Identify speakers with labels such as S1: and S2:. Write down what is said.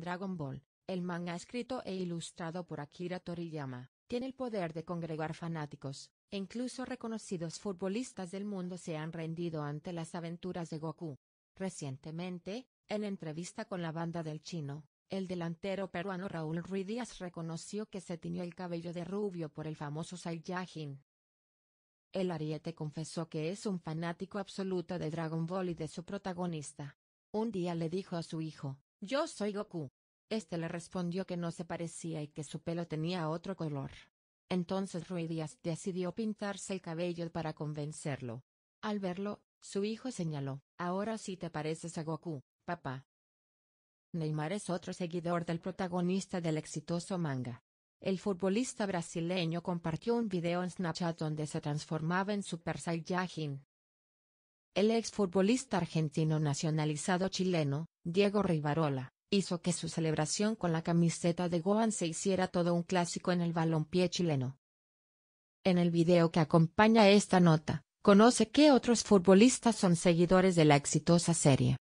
S1: Dragon Ball, el manga escrito e ilustrado por Akira Toriyama, tiene el poder de congregar fanáticos, e incluso reconocidos futbolistas del mundo se han rendido ante las aventuras de Goku. Recientemente, en entrevista con la banda del chino, el delantero peruano Raúl Ruiz reconoció que se tiñó el cabello de rubio por el famoso Saiyajin. El ariete confesó que es un fanático absoluto de Dragon Ball y de su protagonista. Un día le dijo a su hijo, yo soy Goku. Este le respondió que no se parecía y que su pelo tenía otro color. Entonces Rui Díaz decidió pintarse el cabello para convencerlo. Al verlo, su hijo señaló, ahora sí te pareces a Goku, papá. Neymar es otro seguidor del protagonista del exitoso manga. El futbolista brasileño compartió un video en Snapchat donde se transformaba en Super Saiyajin. El exfutbolista argentino nacionalizado chileno, Diego Rivarola, hizo que su celebración con la camiseta de Goan se hiciera todo un clásico en el balompié chileno. En el video que acompaña esta nota, conoce qué otros futbolistas son seguidores de la exitosa serie.